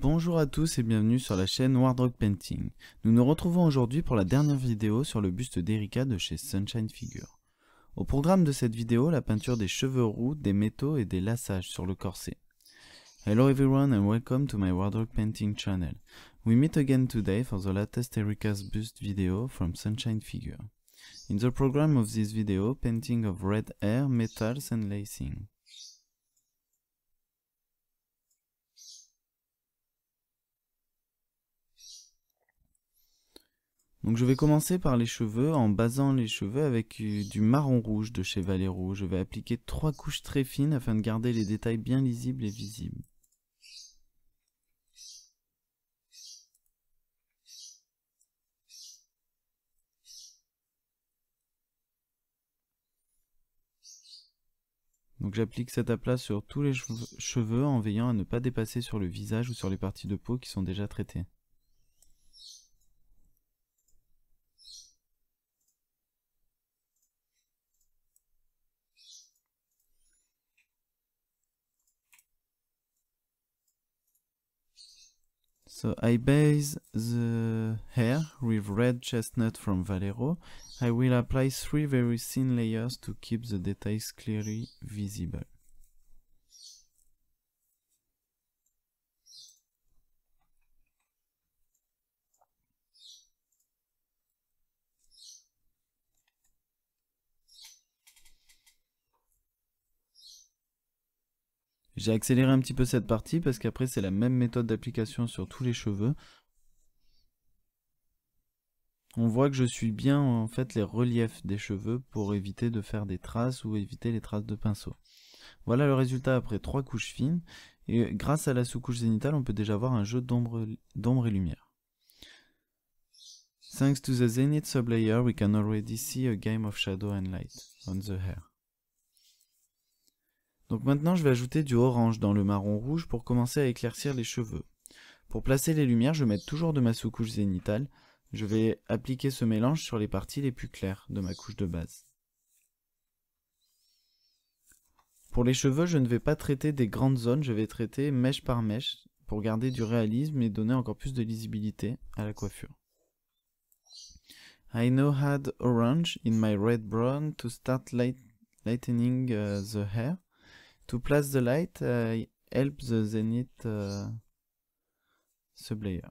Bonjour à tous et bienvenue sur la chaîne Wardrobe Painting. Nous nous retrouvons aujourd'hui pour la dernière vidéo sur le buste d'Erika de chez Sunshine Figure. Au programme de cette vidéo, la peinture des cheveux roux, des métaux et des lassages sur le corset. Hello everyone and welcome to my Wardrobe Painting channel. We meet again today for the latest Erika's Bust video from Sunshine Figure. In the program of this video, painting of red hair, metals and lacing. Donc je vais commencer par les cheveux en basant les cheveux avec du marron rouge de chez Valero. Je vais appliquer trois couches très fines afin de garder les détails bien lisibles et visibles. Donc j'applique cet aplat sur tous les cheveux en veillant à ne pas dépasser sur le visage ou sur les parties de peau qui sont déjà traitées. So I base the hair with red chestnut from Valero I will apply three very thin layers to keep the details clearly visible. J'ai accéléré un petit peu cette partie parce qu'après c'est la même méthode d'application sur tous les cheveux on voit que je suis bien en fait les reliefs des cheveux pour éviter de faire des traces ou éviter les traces de pinceau. Voilà le résultat après trois couches fines et grâce à la sous-couche zénitale on peut déjà voir un jeu d'ombre et lumière. Thanks to the zenith sublayer we can already see a game of shadow and light on the hair. Donc maintenant je vais ajouter du orange dans le marron rouge pour commencer à éclaircir les cheveux. Pour placer les lumières je mets toujours de ma sous-couche zénitale je vais appliquer ce mélange sur les parties les plus claires de ma couche de base. Pour les cheveux, je ne vais pas traiter des grandes zones, je vais traiter mèche par mèche pour garder du réalisme et donner encore plus de lisibilité à la coiffure. I now had orange in my red brown to start light lightening uh, the hair. To place the light, I uh, help the zenith sublayer. Uh,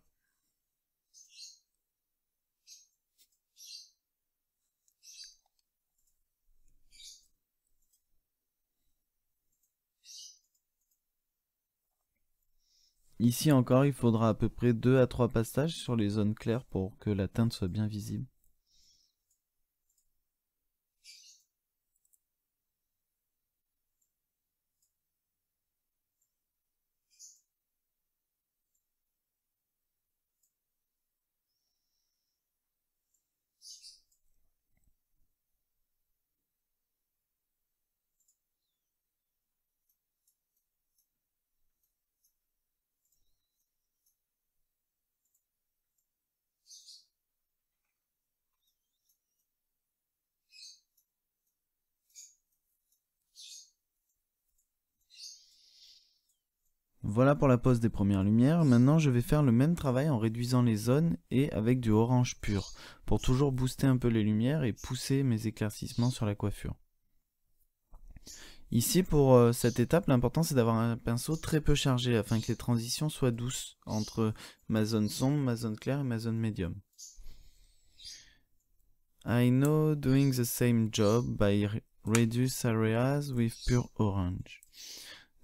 Ici encore, il faudra à peu près 2 à 3 passages sur les zones claires pour que la teinte soit bien visible. Voilà pour la pose des premières lumières. Maintenant, je vais faire le même travail en réduisant les zones et avec du orange pur, pour toujours booster un peu les lumières et pousser mes éclaircissements sur la coiffure. Ici, pour euh, cette étape, l'important c'est d'avoir un pinceau très peu chargé afin que les transitions soient douces entre ma zone sombre, ma zone claire et ma zone médium. I know doing the same job by reduce areas with pure orange.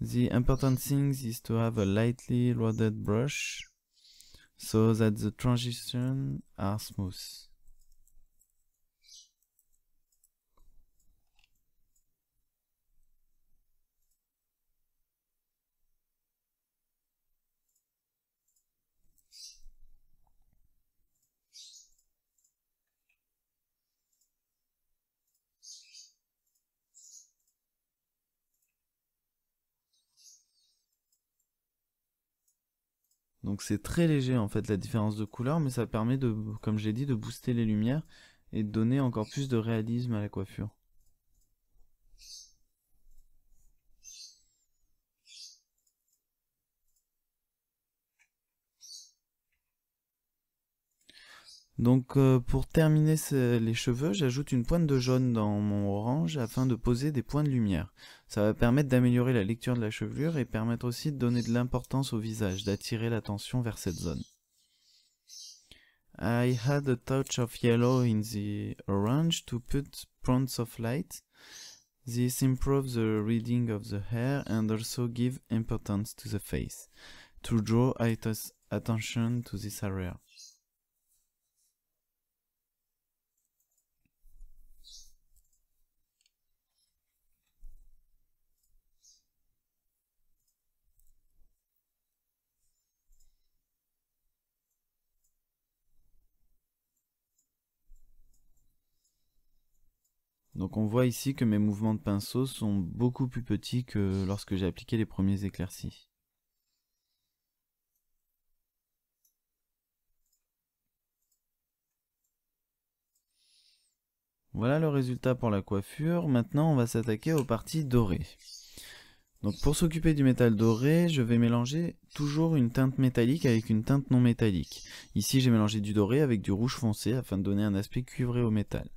The important thing is to have a lightly loaded brush so that the transitions are smooth. Donc c'est très léger en fait la différence de couleur, mais ça permet de, comme j'ai dit, de booster les lumières et de donner encore plus de réalisme à la coiffure. Donc euh, pour terminer les cheveux, j'ajoute une pointe de jaune dans mon orange afin de poser des points de lumière. Ça va permettre d'améliorer la lecture de la chevelure et permettre aussi de donner de l'importance au visage, d'attirer l'attention vers cette zone. I had a touch of yellow in the orange to put points of light. This improves the reading of the hair and also give importance to the face, to draw attention to this area. Donc on voit ici que mes mouvements de pinceau sont beaucoup plus petits que lorsque j'ai appliqué les premiers éclaircis. Voilà le résultat pour la coiffure. Maintenant, on va s'attaquer aux parties dorées. Donc pour s'occuper du métal doré, je vais mélanger toujours une teinte métallique avec une teinte non métallique. Ici, j'ai mélangé du doré avec du rouge foncé afin de donner un aspect cuivré au métal.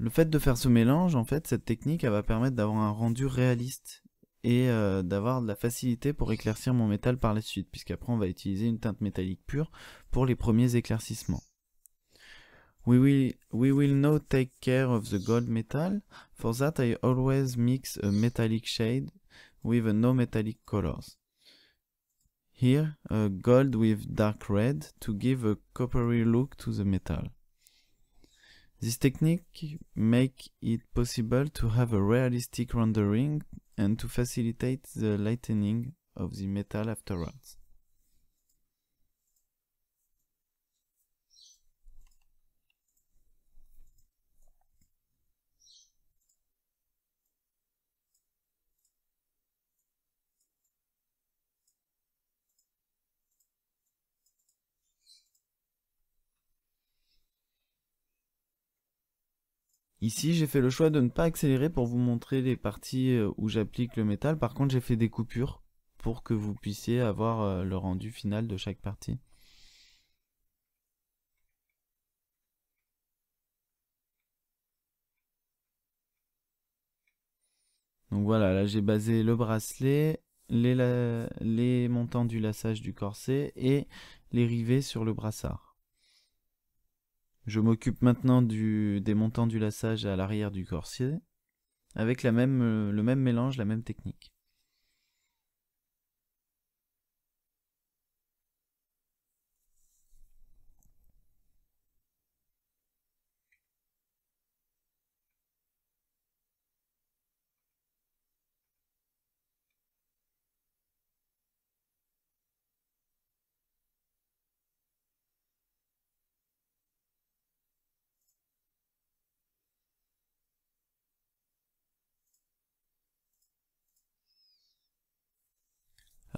Le fait de faire ce mélange, en fait, cette technique, elle va permettre d'avoir un rendu réaliste et euh, d'avoir de la facilité pour éclaircir mon métal par la suite, puisqu'après on va utiliser une teinte métallique pure pour les premiers éclaircissements. We will, we will now take care of the gold metal. For that I always mix a metallic shade with a no metallic colors. Here, a gold with dark red to give a coppery look to the metal. This technique make it possible to have a realistic rendering and to facilitate the lightening of the metal afterwards. Ici, j'ai fait le choix de ne pas accélérer pour vous montrer les parties euh, où j'applique le métal. Par contre, j'ai fait des coupures pour que vous puissiez avoir euh, le rendu final de chaque partie. Donc voilà, là j'ai basé le bracelet, les, les montants du lassage du corset et les rivets sur le brassard. Je m'occupe maintenant du, des montants du lassage à l'arrière du corsier avec la même, euh, le même mélange, la même technique.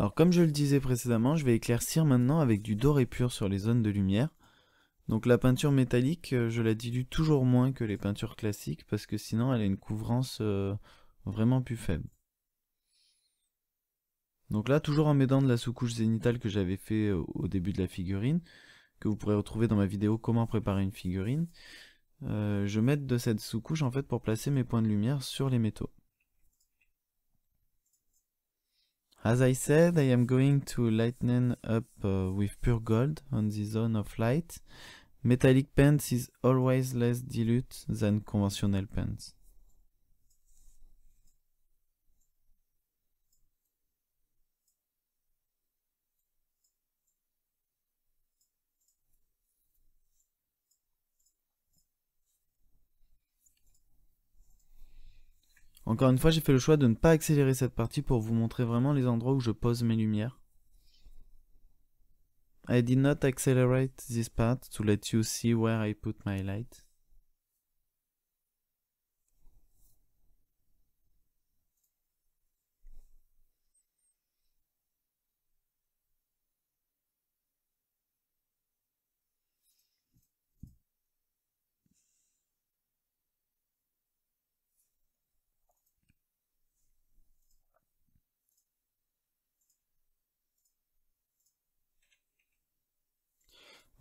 Alors comme je le disais précédemment, je vais éclaircir maintenant avec du doré pur sur les zones de lumière. Donc la peinture métallique, euh, je la dilue toujours moins que les peintures classiques parce que sinon elle a une couvrance euh, vraiment plus faible. Donc là, toujours en m'aidant de la sous-couche zénithale que j'avais fait euh, au début de la figurine, que vous pourrez retrouver dans ma vidéo comment préparer une figurine, je mets de cette sous-couche en fait pour placer mes points de lumière sur les métaux. As I said, I am going to lighten up uh, with pure gold on the zone of light. Metallic paint is always less dilute than conventional paints. Encore une fois, j'ai fait le choix de ne pas accélérer cette partie pour vous montrer vraiment les endroits où je pose mes lumières. I did not accelerate this part to let you see where I put my light.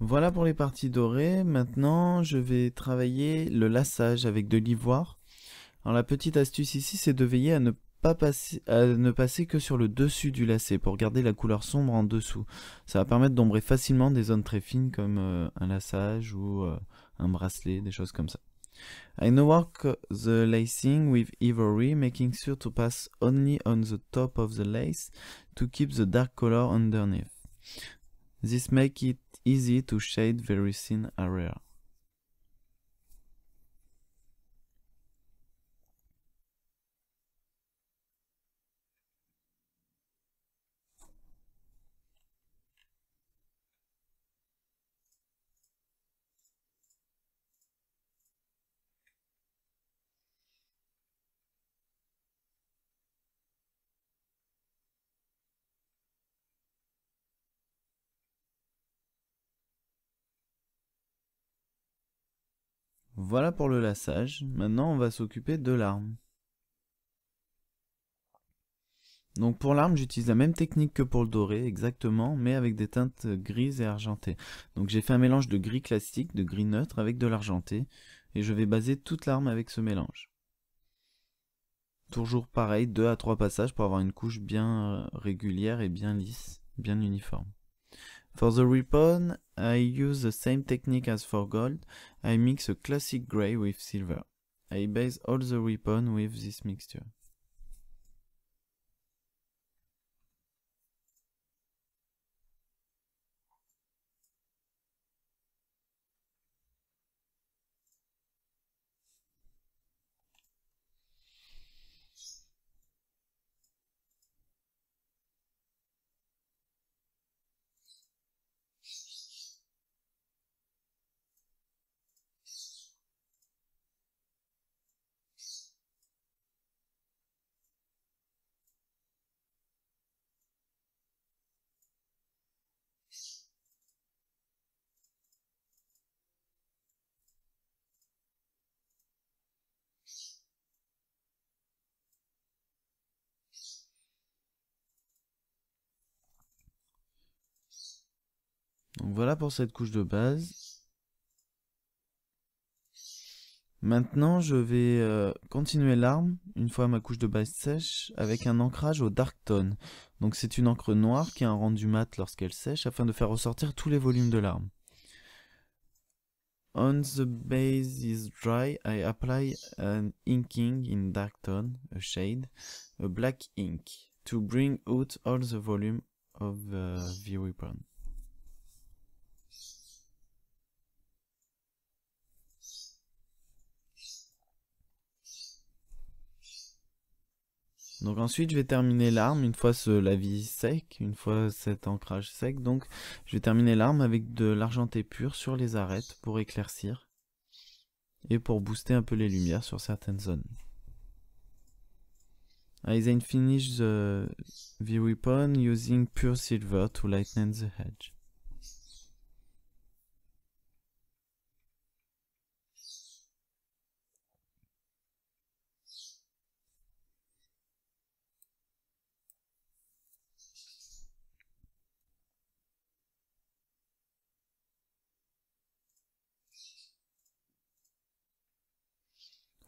Voilà pour les parties dorées. Maintenant, je vais travailler le lassage avec de l'ivoire. Alors la petite astuce ici, c'est de veiller à ne pas passer, à ne passer que sur le dessus du lacet pour garder la couleur sombre en dessous. Ça va permettre d'ombrer facilement des zones très fines comme euh, un lassage ou euh, un bracelet, des choses comme ça. I now work the lacing with ivory, making sure to pass only on the top of the lace to keep the dark color underneath. This makes it easy to shade very thin area. Voilà pour le lassage. Maintenant, on va s'occuper de l'arme. Donc pour l'arme, j'utilise la même technique que pour le doré, exactement, mais avec des teintes grises et argentées. Donc j'ai fait un mélange de gris classique, de gris neutre, avec de l'argenté, et je vais baser toute l'arme avec ce mélange. Toujours pareil, 2 à 3 passages pour avoir une couche bien euh, régulière et bien lisse, bien uniforme. For the ripon. I use the same technique as for gold, I mix a classic grey with silver. I base all the weapon with this mixture. Donc voilà pour cette couche de base. Maintenant, je vais euh, continuer l'arme, une fois ma couche de base sèche, avec un ancrage au Dark Tone. Donc c'est une encre noire qui a un rendu mat lorsqu'elle sèche, afin de faire ressortir tous les volumes de l'arme. On the base is dry, I apply an inking in dark tone, a shade, a black ink, to bring out all the volume of the weapon. Donc ensuite, je vais terminer l'arme une fois ce, la sec, une fois cet ancrage sec. Donc je vais terminer l'arme avec de l'argenté pur sur les arêtes pour éclaircir et pour booster un peu les lumières sur certaines zones. Ah, I then finish the, the weapon using pure silver to lighten the edge.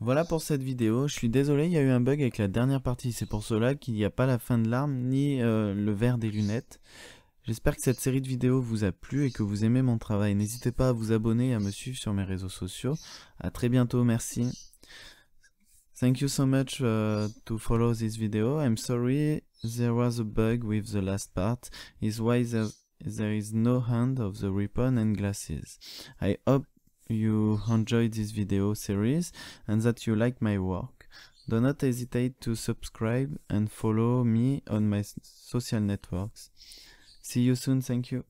Voilà pour cette vidéo, je suis désolé, il y a eu un bug avec la dernière partie, c'est pour cela qu'il n'y a pas la fin de l'arme ni euh, le verre des lunettes. J'espère que cette série de vidéos vous a plu et que vous aimez mon travail. N'hésitez pas à vous abonner et à me suivre sur mes réseaux sociaux. A très bientôt, merci. Thank you so much euh, to follow this video. I'm sorry there was a bug with the last part, is why there, there is no hand of the weapon and glasses. I hope you enjoyed this video series and that you like my work. Do not hesitate to subscribe and follow me on my social networks. See you soon, thank you.